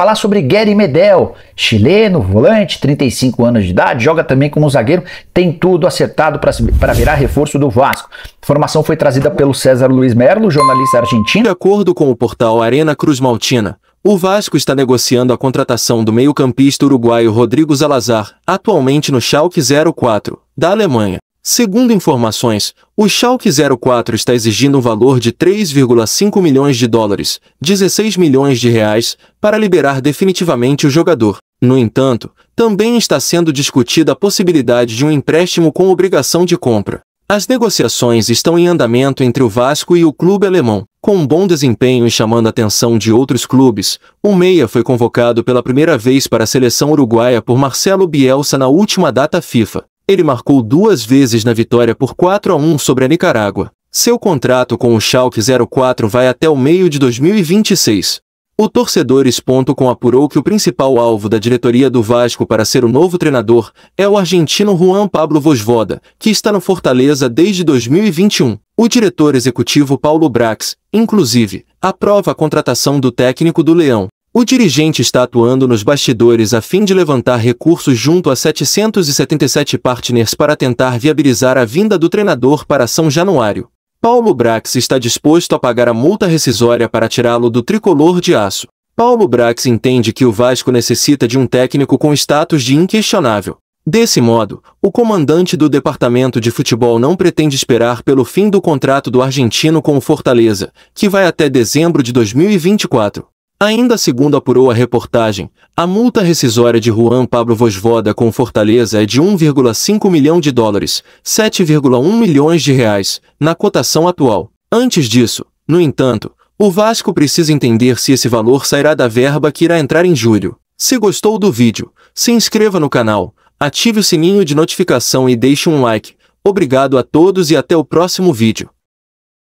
falar sobre Gary Medel, chileno, volante, 35 anos de idade, joga também como zagueiro, tem tudo acertado para virar reforço do Vasco. Informação foi trazida pelo César Luiz Merlo, jornalista argentino. De acordo com o portal Arena Cruz Maltina, o Vasco está negociando a contratação do meio-campista uruguaio Rodrigo Salazar, atualmente no Schalke 04, da Alemanha. Segundo informações, o Schalke 04 está exigindo um valor de 3,5 milhões de dólares, 16 milhões de reais, para liberar definitivamente o jogador. No entanto, também está sendo discutida a possibilidade de um empréstimo com obrigação de compra. As negociações estão em andamento entre o Vasco e o clube alemão. Com um bom desempenho e chamando a atenção de outros clubes, o Meia foi convocado pela primeira vez para a seleção uruguaia por Marcelo Bielsa na última data FIFA. Ele marcou duas vezes na vitória por 4 a 1 sobre a Nicarágua. Seu contrato com o Schalke 04 vai até o meio de 2026. O torcedores.com apurou que o principal alvo da diretoria do Vasco para ser o novo treinador é o argentino Juan Pablo Vosvoda, que está no Fortaleza desde 2021. O diretor executivo Paulo Brax, inclusive, aprova a contratação do técnico do Leão. O dirigente está atuando nos bastidores a fim de levantar recursos junto a 777 partners para tentar viabilizar a vinda do treinador para São Januário. Paulo Brax está disposto a pagar a multa rescisória para tirá-lo do tricolor de aço. Paulo Brax entende que o Vasco necessita de um técnico com status de inquestionável. Desse modo, o comandante do departamento de futebol não pretende esperar pelo fim do contrato do argentino com o Fortaleza, que vai até dezembro de 2024. Ainda segundo apurou a reportagem, a multa rescisória de Juan Pablo Vosvoda com Fortaleza é de 1,5 milhão de dólares, 7,1 milhões de reais, na cotação atual. Antes disso, no entanto, o Vasco precisa entender se esse valor sairá da verba que irá entrar em julho. Se gostou do vídeo, se inscreva no canal, ative o sininho de notificação e deixe um like. Obrigado a todos e até o próximo vídeo.